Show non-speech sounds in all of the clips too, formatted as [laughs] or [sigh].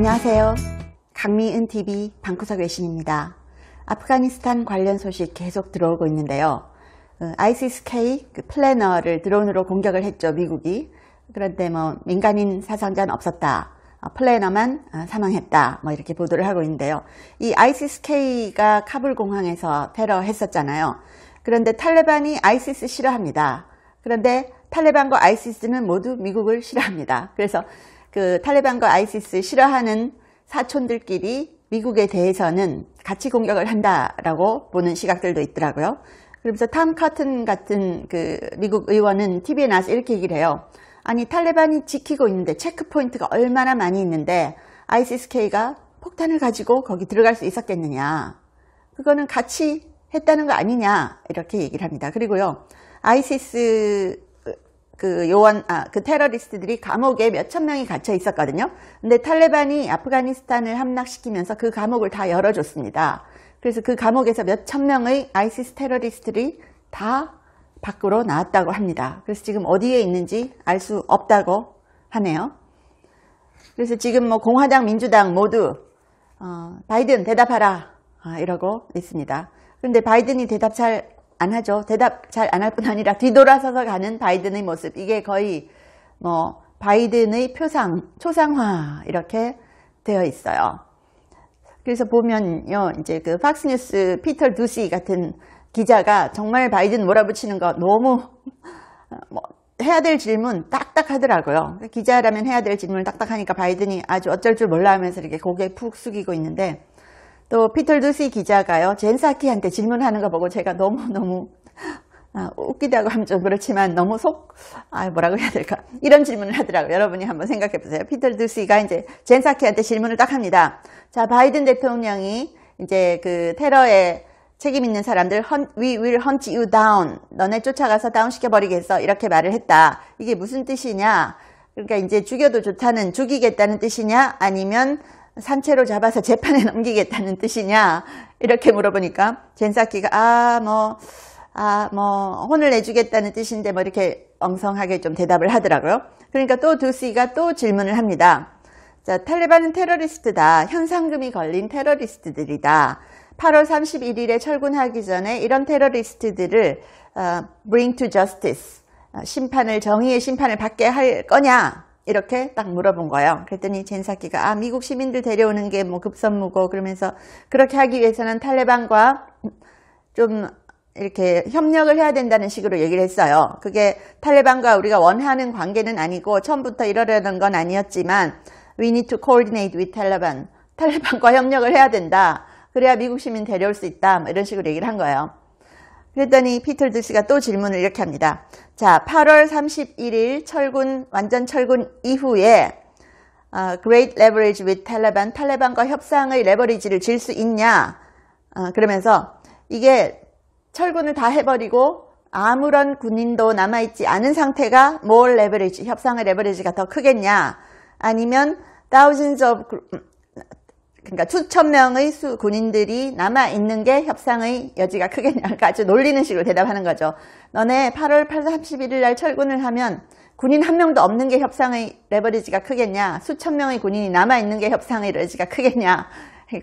안녕하세요. 강미은 TV 방구석 외신입니다. 아프가니스탄 관련 소식 계속 들어오고 있는데요. ISIS-K 어, 그 플래너를 드론으로 공격을 했죠, 미국이. 그런데 뭐 민간인 사상자는 없었다. 어, 플래너만 어, 사망했다. 뭐 이렇게 보도를 하고 있는데요. 이 ISIS-K가 카불 공항에서 테러했었잖아요. 그런데 탈레반이 ISIS 싫어합니다. 그런데 탈레반과 ISIS는 모두 미국을 싫어합니다. 그래서 그 탈레반과 아이시스 싫어하는 사촌들끼리 미국에 대해서는 같이 공격을 한다라고 보는 시각들도 있더라고요. 그러면서 탐 카튼 같은 그 미국 의원은 TV에 나와서 이렇게 얘기를 해요. 아니 탈레반이 지키고 있는데 체크포인트가 얼마나 많이 있는데 ISIS-K가 폭탄을 가지고 거기 들어갈 수 있었겠느냐. 그거는 같이 했다는 거 아니냐 이렇게 얘기를 합니다. 그리고요. ISIS 그 요원 아그 테러리스트들이 감옥에 몇천 명이 갇혀 있었거든요. 근데 탈레반이 아프가니스탄을 함락시키면서 그 감옥을 다 열어줬습니다. 그래서 그 감옥에서 몇천 명의 아이시스 테러리스트들이 다 밖으로 나왔다고 합니다. 그래서 지금 어디에 있는지 알 수 없다고 하네요. 그래서 지금 뭐 공화당, 민주당 모두 어, 바이든 대답하라 아, 이러고 있습니다. 그런데 바이든이 대답 잘안 하죠. 대답 잘 안 할 뿐 아니라 뒤돌아서서 가는 바이든의 모습. 이게 거의 뭐 바이든의 표상, 초상화 이렇게 되어 있어요. 그래서 보면요. 이제 그 팍스뉴스 피터 두시 같은 기자가 정말 바이든 몰아붙이는 거 너무 [laughs] 뭐 해야 될 질문 딱딱하더라고요. 기자라면 해야 될 질문을 딱딱하니까 바이든이 아주 어쩔 줄 몰라 하면서 이렇게 고개 푹 숙이고 있는데 또 피털 두시 기자가요 젠사키한테 질문하는 거 보고 제가 너무너무 아, 웃기다고 하면 좀 그렇지만 너무 속 아, 뭐라고 해야 될까 이런 질문을 하더라고요 여러분이 한번 생각해 보세요 피털 두스가 이제 젠사키한테 질문을 딱 합니다 자 바이든 대통령이 이제 그 테러에 책임 있는 사람들 헌, we will hunt you down 너네 쫓아가서 다운시켜 버리겠어 이렇게 말을 했다 이게 무슨 뜻이냐 그러니까 이제 죽여도 좋다는 죽이겠다는 뜻이냐 아니면 산채로 잡아서 재판에 [laughs] 넘기겠다는 뜻이냐 이렇게 물어보니까 젠사키가 아뭐 아, 뭐, 혼을 내주겠다는 뜻인데, 뭐, 이렇게 엉성하게 좀 대답을 하더라고요. 그러니까 또 두시가 스또 질문을 합니다. 자, 탈레반은 테러리스트다. 현상금이 걸린 테러리스트들이다. 8월 31일에 철군하기 전에 이런 테러리스트들을 어, bring to justice, 어, 심판을, 정의의 심판을 받게 할 거냐? 이렇게 딱 물어본 거예요. 그랬더니 젠사키가 아 미국 시민들 데려오는 게 뭐 급선무고 그러면서 그렇게 하기 위해서는 탈레반과 좀 이렇게 협력을 해야 된다는 식으로 얘기를 했어요. 그게 탈레반과 우리가 원하는 관계는 아니고 처음부터 이러려는 건 아니었지만 we need to coordinate with 탈레반 탈레반과 협력을 해야 된다. 그래야 미국 시민 데려올 수 있다. 뭐 이런 식으로 얘기를 한 거예요. 그랬더니 피틀 드씨가 또 질문을 이렇게 합니다. 자, 8월 31일 철군 완전 철군 이후에 uh, Great Leverage with Taliban 탈레반과 협상의 레버리지를 질 수 있냐? u 어, 그러면서 이게 철군을 다 해버리고 아무런 군인도 남아있지 않은 상태가 more leverage 협상의 레버리지가 더 크겠냐? 아니면 thousands of 그러니까 수천 명의 수 군인들이 남아 있는 게 협상의 여지가 크겠냐. 그러니까 [laughs] 아주 놀리는 식으로 대답하는 거죠. 너네 8월 8, 월 31일 날 철군을 하면 군인 한 명도 없는 게 협상의 레버리지가 크겠냐. 수천 명의 군인이 남아 있는 게 협상의 레버리지가 크겠냐.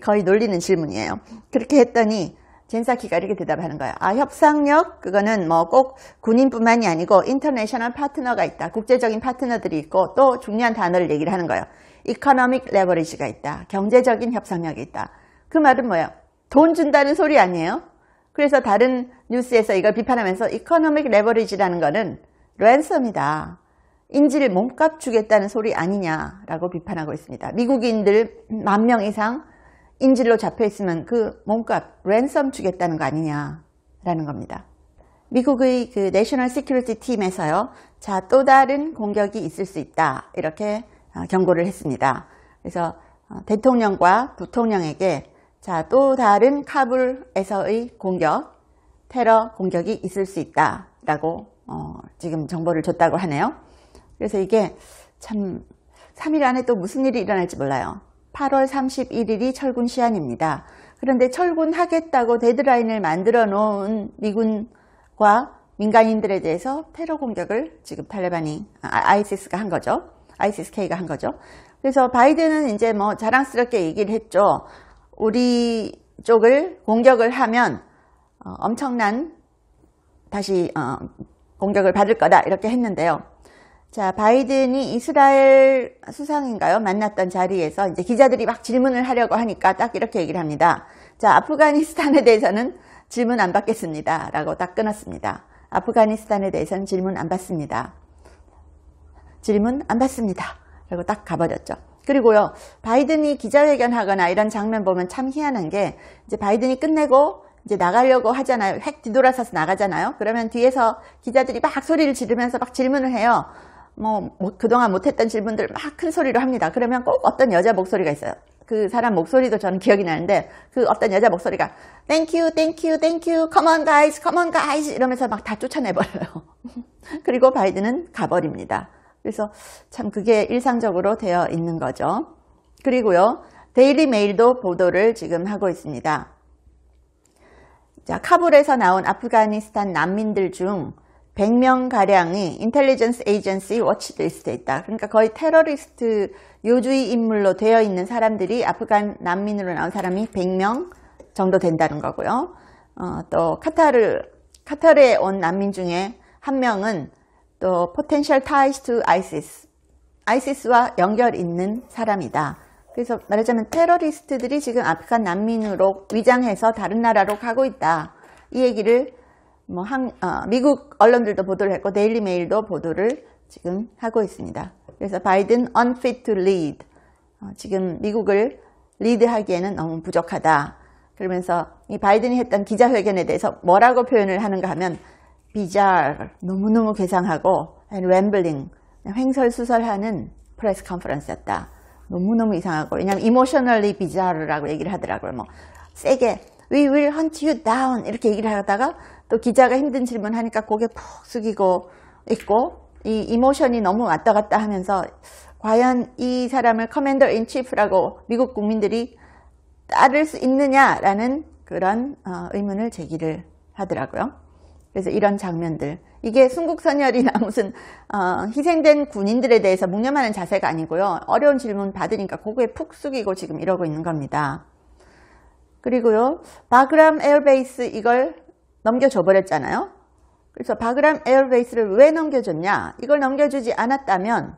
거의 놀리는 질문이에요. 그렇게 했더니 젠사키가 이렇게 대답하는 거예요. 아, 협상력? 그거는 뭐 꼭 군인뿐만이 아니고 인터내셔널 파트너가 있다. 국제적인 파트너들이 있고 또 중요한 단어를 얘기를 하는 거예요. 이코노믹 레버리지가 있다. 경제적인 협상력이 있다. 그 말은 뭐예요? 돈 준다는 소리 아니에요? 그래서 다른 뉴스에서 이걸 비판하면서 이코노믹 레버리지라는 거는 랜섬이다. 인질 몸값 주겠다는 소리 아니냐라고 비판하고 있습니다. 미국인들 만 명 이상 인질로 잡혀 있으면 그 몸값 랜섬 주겠다는 거 아니냐라는 겁니다. 미국의 그 내셔널 시큐리티 팀에서요. 자, 또 다른 공격이 있을 수 있다. 이렇게 어, 경고를 했습니다. 그래서 어, 대통령과 부통령에게 자, 또 다른 카불에서의 공격, 테러 공격이 있을 수 있다. 라고 어, 지금 정보를 줬다고 하네요. 그래서 이게 참 3일 안에 또 무슨 일이 일어날지 몰라요. 8월 31일이 철군 시한입니다. 그런데 철군하겠다고 데드라인을 만들어 놓은 미군과 민간인들에 대해서 테러 공격을 지금 탈레반이 아, ISIS가 아, 한 거죠. ISK가 한 거죠. 그래서 바이든은 이제 뭐 자랑스럽게 얘기를 했죠. 우리 쪽을 공격을 하면 어, 엄청난 다시 어, 공격을 받을 거다 이렇게 했는데요. 자 바이든이 이스라엘 수상인가요 만났던 자리에서 이제 기자들이 막 질문을 하려고 하니까 딱 이렇게 얘기를 합니다. 자 아프가니스탄에 대해서는 질문 안 받겠습니다 라고 딱 끊었습니다. 아프가니스탄에 대해서는 질문 안 받습니다. 질문 안 받습니다. 라고 딱 가버렸죠. 그리고요 바이든이 기자회견하거나 이런 장면 보면 참 희한한 게 이제 바이든이 끝내고 이제 나가려고 하잖아요. 획 뒤돌아서서 나가잖아요. 그러면 뒤에서 기자들이 막 소리를 지르면서 막 질문을 해요. 뭐, 뭐 그동안 못했던 질문들 막 큰 소리로 합니다. 그러면 꼭 어떤 여자 목소리가 있어요. 그 사람 목소리도 저는 기억이 나는데 그 어떤 여자 목소리가 Thank you, thank you, thank you, come on guys, come on guys 이러면서 막 다 쫓아내버려요. [laughs] 그리고 바이든은 가버립니다. 그래서 참 그게 일상적으로 되어 있는 거죠. 그리고요. 데일리 메일도 보도를 지금 하고 있습니다. 자, 카불에서 나온 아프가니스탄 난민들 중 100명 가량이 인텔리전스 에이전시 워치리스트에 있다. 그러니까 거의 테러리스트 요주의 인물로 되어 있는 사람들이 아프간 난민으로 나온 사람이 100명 정도 된다는 거고요. 어, 또 카타르 카타르에 온 난민 중에 한 명은 또 potential ties to ISIS, ISIS와 연결 있는 사람이다. 그래서 말하자면 테러리스트들이 지금 아프간 난민으로 위장해서 다른 나라로 가고 있다. 이 얘기를 뭐 한, 어, 미국 언론들도 보도를 했고 데일리 메일도 보도를 지금 하고 있습니다. 그래서 바이든 unfit to lead 어, 지금 미국을 리드하기에는 너무 부족하다. 그러면서 이 바이든이 했던 기자회견에 대해서 뭐라고 표현을 하는가 하면 비잘 너무너무 괴상하고 램블링 횡설수설하는 프레스 컨퍼런스였다 너무너무 이상하고 왜냐면 emotionally bizarre라고 얘기를 하더라고요 뭐 세게 we will hunt you down 이렇게 얘기를 하다가 또 기자가 힘든 질문 하니까 고개 푹 숙이고 있고 이 이모션이 너무 왔다 갔다 하면서 과연 이 사람을 커맨더 인 치프라고 미국 국민들이 따를 수 있느냐라는 그런 어, 의문을 제기를 하더라고요. 그래서 이런 장면들 이게 순국선열이나 [laughs] 무슨 어, 희생된 군인들에 대해서 묵념하는 자세가 아니고요 어려운 질문 받으니까 고개 푹 숙이고 지금 이러고 있는 겁니다 그리고요 바그람 에어베이스 이걸 넘겨줘 버렸잖아요 그래서 바그람 에어베이스를 왜 넘겨줬냐 이걸 넘겨주지 않았다면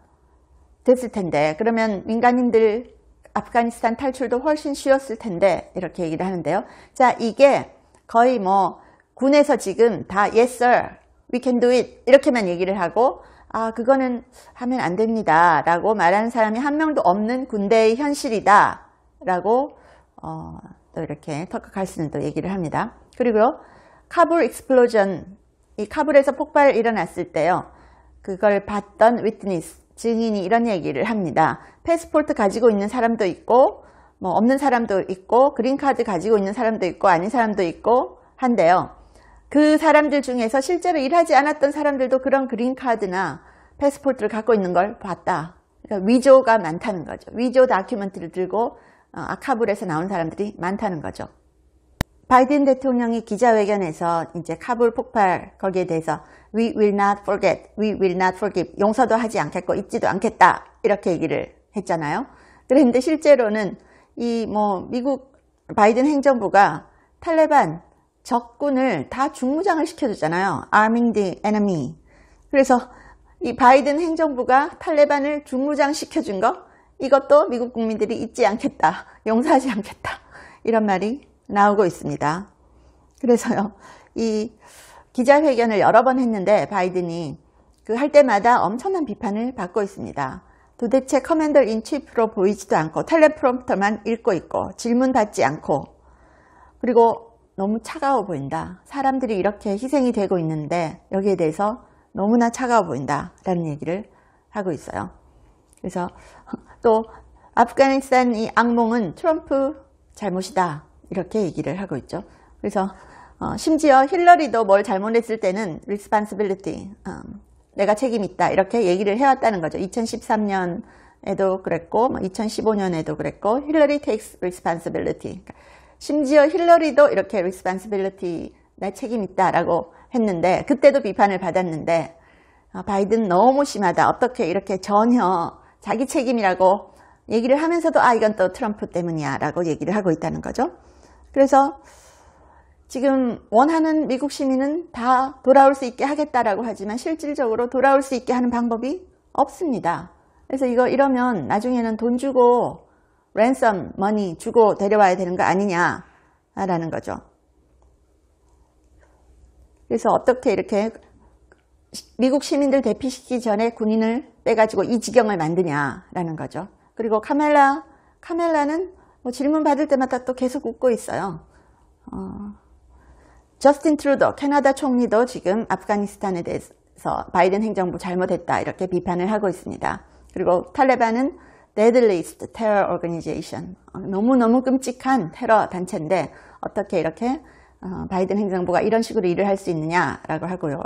됐을 텐데 그러면 민간인들 아프가니스탄 탈출도 훨씬 쉬웠을 텐데 이렇게 얘기를 하는데요 자 이게 거의 뭐 군에서 지금 다 yes sir, we can do it 이렇게만 얘기를 하고 아 그거는 하면 안 됩니다 라고 말하는 사람이 한 명도 없는 군대의 현실이다 라고 어, 또 이렇게 터크 칼슨는또 얘기를 합니다 그리고 카불 익스플로전 이 카불에서 폭발 일어났을 때요 그걸 봤던 위트니스 증인이 이런 얘기를 합니다 패스포트 가지고 있는 사람도 있고 뭐 없는 사람도 있고 그린카드 가지고 있는 사람도 있고 아닌 사람도 있고 한데요 그 사람들 중에서 실제로 일하지 않았던 사람들도 그런 그린카드나 패스포트를 갖고 있는 걸 봤다. 그러니까 위조가 많다는 거죠. 위조 다큐멘트를 들고 어, 아카불에서 나온 사람들이 많다는 거죠. 바이든 대통령이 기자회견에서 이제 카불 폭발 거기에 대해서 We will not forget, we will not forgive 용서도 하지 않겠고 잊지도 않겠다 이렇게 얘기를 했잖아요. 그런데 실제로는 이 뭐 미국 바이든 행정부가 탈레반 적군을 다 중무장을 시켜줬잖아요. arming the enemy. 그래서 이 바이든 행정부가 탈레반을 중무장 시켜준 거 이것도 미국 국민들이 잊지 않겠다. 용서하지 않겠다. 이런 말이 나오고 있습니다. 그래서요. 이 기자회견을 여러 번 했는데 바이든이 그 할 때마다 엄청난 비판을 받고 있습니다. 도대체 커맨더 인치프로 보이지도 않고 텔레프롬프터만 읽고 있고 질문 받지 않고 그리고 너무 차가워 보인다. 사람들이 이렇게 희생이 되고 있는데 여기에 대해서 너무나 차가워 보인다 라는 얘기를 하고 있어요. 그래서 [laughs] 또 아프가니스탄 이 악몽은 트럼프 잘못이다 이렇게 얘기를 하고 있죠. 그래서 어, 심지어 힐러리도 뭘 잘못했을 때는 responsibility 어, 내가 책임 있다 이렇게 얘기를 해왔다는 거죠. 2013년에도 그랬고 2015년에도 뭐 그랬고 힐러리 takes responsibility 그러니까 심지어 힐러리도 이렇게 리스판스빌리티 나 책임 있다라고 했는데 그때도 비판을 받았는데 아, 바이든 너무 심하다 어떻게 이렇게 전혀 자기 책임이라고 얘기를 하면서도 아 이건 또 트럼프 때문이야 라고 얘기를 하고 있다는 거죠 그래서 지금 원하는 미국 시민은 다 돌아올 수 있게 하겠다라고 하지만 실질적으로 돌아올 수 있게 하는 방법이 없습니다 그래서 이거 이러면 나중에는 돈 주고 랜섬 머니 주고 데려와야 되는 거 아니냐라는 거죠. 그래서 어떻게 이렇게 미국 시민들 대피시키 기 전에 군인을 빼가지고 이 지경을 만드냐라는 거죠. 그리고 카멜라, 카멜라는 뭐 질문 받을 때마다 또 계속 웃고 있어요. 어, 저스틴 트루더, 캐나다 총리도 지금 아프가니스탄에 대해서 바이든 행정부 잘못했다 이렇게 비판을 하고 있습니다. 그리고 탈레반은 데들리스트 테러 오거니제이션 너무너무 끔찍한 테러 단체인데 어떻게 이렇게 어, 바이든 행정부가 이런 식으로 일을 할 수 있느냐라고 하고요.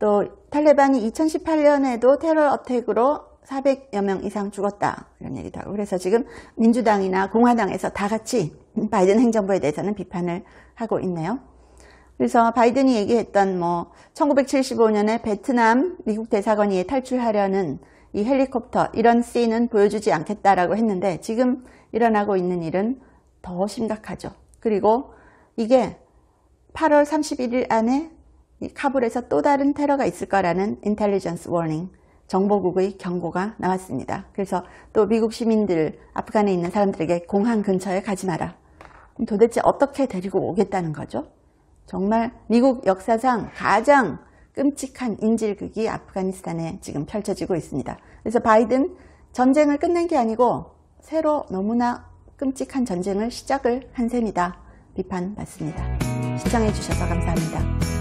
또 탈레반이 2018년에도 테러 어택으로 400여 명 이상 죽었다 이런 얘기도 하고 그래서 지금 민주당이나 공화당에서 다 같이 [laughs] 바이든 행정부에 대해서는 비판을 하고 있네요. 그래서 바이든이 얘기했던 뭐 1975년에 베트남 미국 대사관이 탈출하려는 이 헬리콥터 이런 씬은 보여주지 않겠다라고 했는데 지금 일어나고 있는 일은 더 심각하죠. 그리고 이게 8월 31일 안에 카불에서 또 다른 테러가 있을 거라는 인텔리전스 워닝 정보국의 경고가 나왔습니다. 그래서 또 미국 시민들 아프간에 있는 사람들에게 공항 근처에 가지 마라. 도대체 어떻게 데리고 오겠다는 거죠? 정말 미국 역사상 가장 끔찍한 인질극이 아프가니스탄에 지금 펼쳐지고 있습니다. 그래서 바이든 전쟁을 끝낸 게 아니고 새로 너무나 끔찍한 전쟁을 시작을 한 셈이다. 비판받습니다. 시청해주셔서 감사합니다.